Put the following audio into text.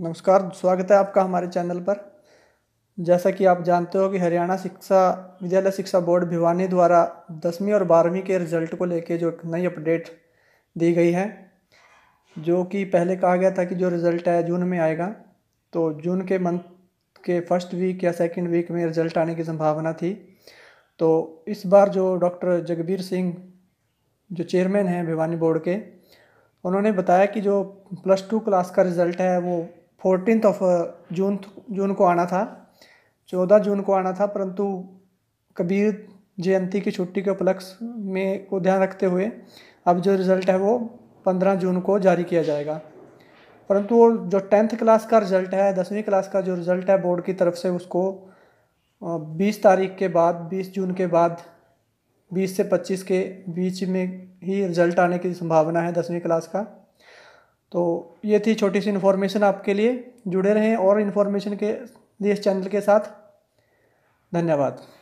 नमस्कार स्वागत है आपका हमारे चैनल पर जैसा कि आप जानते हो कि हरियाणा शिक्षा विद्यालय शिक्षा बोर्ड भिवानी द्वारा दसवीं और बारहवीं के रिजल्ट को लेकर जो एक नई अपडेट दी गई है जो कि पहले कहा गया था कि जो रिज़ल्ट है जून में आएगा तो जून के मंथ के फर्स्ट वीक या सेकंड वीक में रिज़ल्ट आने की संभावना थी तो इस बार जो डॉक्टर जगबीर सिंह जो चेयरमैन हैं भिवानी बोर्ड के उन्होंने बताया कि जो प्लस टू क्लास का रिज़ल्ट है वो फोर्टीन ऑफ जून जून को आना था चौदह जून को आना था परंतु कबीर जयंती की छुट्टी के उपलक्ष्य में को ध्यान रखते हुए अब जो रिज़ल्ट है वो पंद्रह जून को जारी किया जाएगा परंतु जो टेंथ क्लास का रिज़ल्ट है दसवीं क्लास का जो रिज़ल्ट है बोर्ड की तरफ से उसको बीस तारीख के बाद बीस जून के बाद बीस से पच्चीस के बीच में ही रिज़ल्ट आने की संभावना है दसवीं क्लास का तो ये थी छोटी सी इन्फॉर्मेशन आपके लिए जुड़े रहें और इन्फॉर्मेशन के लिए इस चैनल के साथ धन्यवाद